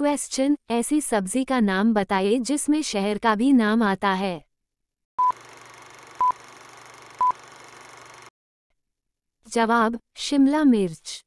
question ऐसी सब्जी का नाम बताइए जिसमें शहर का भी नाम आता है जवाब शिमला मिर्च